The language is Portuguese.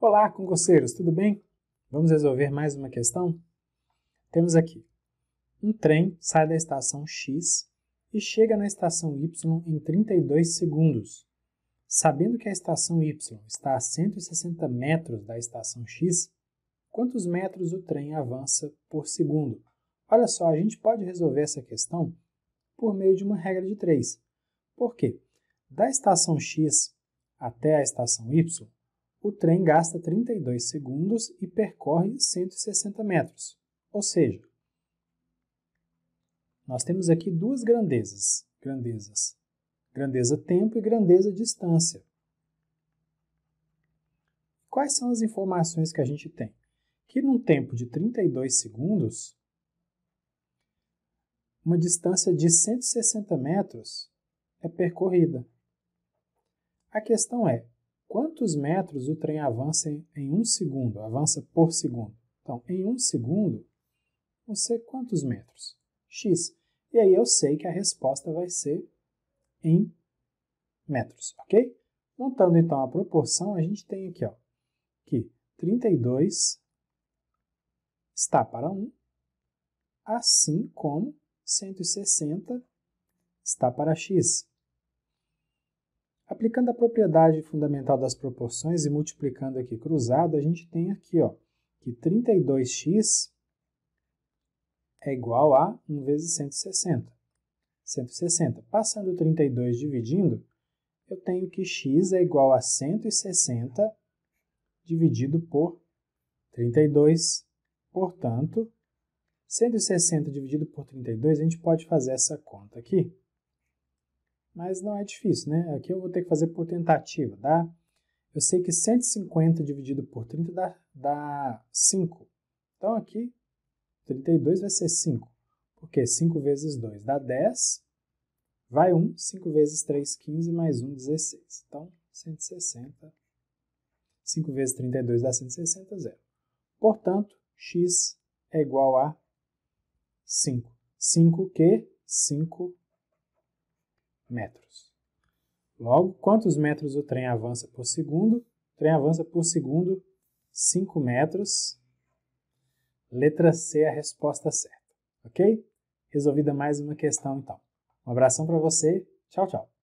Olá, concurseiros, tudo bem? Vamos resolver mais uma questão? Temos aqui, um trem sai da estação X e chega na estação Y em 32 segundos. Sabendo que a estação Y está a 160 metros da estação X, quantos metros o trem avança por segundo? Olha só, a gente pode resolver essa questão por meio de uma regra de três. Por quê? Da estação X até a estação Y, o trem gasta 32 segundos e percorre 160 metros. Ou seja, nós temos aqui duas grandezas, grandezas, grandeza tempo e grandeza distância. Quais são as informações que a gente tem? Que num tempo de 32 segundos, uma distância de 160 metros é percorrida. A questão é, quantos metros o trem avança em, um segundo, avança por segundo. Então, em um segundo, vão ser quantos metros? X. E aí eu sei que a resposta vai ser em metros, ok? Montando então a proporção, a gente tem aqui ó, que 32 está para 1, assim como 160 está para x. Aplicando a propriedade fundamental das proporções e multiplicando aqui cruzado, a gente tem aqui ó, que 32x é igual a 1 vezes 160. 160. Passando 32 dividindo, eu tenho que x é igual a 160 dividido por 32. Portanto, 160 dividido por 32, a gente pode fazer essa conta aqui mas não é difícil, né? Aqui eu vou ter que fazer por tentativa, tá? Eu sei que 150 dividido por 30 dá, dá 5. Então aqui, 32 vai ser 5. Porque 5 vezes 2 dá 10, vai 1, 5 vezes 3, 15, mais 1, 16. Então, 160. 5 vezes 32 dá 160, zero. Portanto, x é igual a 5. 5 que? 5 metros. Logo, quantos metros o trem avança por segundo? O trem avança por segundo 5 metros. Letra C é a resposta certa, ok? Resolvida mais uma questão, então. Um abração para você. Tchau, tchau.